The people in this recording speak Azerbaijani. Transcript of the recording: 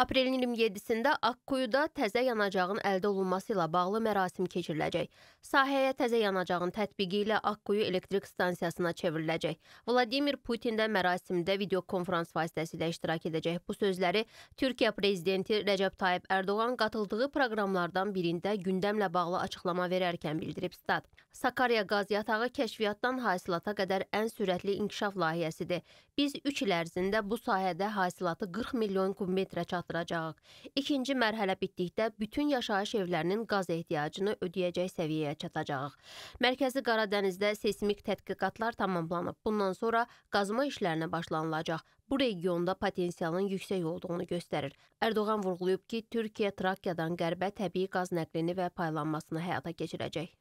Aprelin 27-də Akquyuda təzə yanacağın əldə olunması ilə bağlı mərasim keçiriləcək. Sahəyə təzə yanacağın tətbiqi ilə Akquyu elektrik stansiyasına çevriləcək. Vladimir Putin də mərasimdə videokonferans vasitəsilə iştirak edəcək. Bu sözləri Türkiyə prezidenti Rəcəb Tayyib Ərdoğan qatıldığı proqramlardan birində gündəmlə bağlı açıqlama verərkən bildirib. Stat: Sakarya qaz yatağı kəşfiyyatdan hasislata qədər ən sürətli inkişaf layihəsidir. Biz 3 il ərzində bu sahədə hasilatı 40 milyon kubmetrə çatdırdıq çatdıracaq. İkinci mərhələ bitdikdə bütün yaşayış evlərinin qaz ehtiyacını ödəyəcək səviyyəyə çatacaq. Mərkəzi Qaradənizdə seismik tədqiqatlar tamamlanıb. Bundan sonra qazma işlərinə başlanılacaq bu regionda potensialın yüksək olduğunu göstərir. Ərdoğan vurğulayıb ki, Türkiyə Trakiyadan qərbə təbii qaz nəqlini və paylanmasını həyata keçirəcək.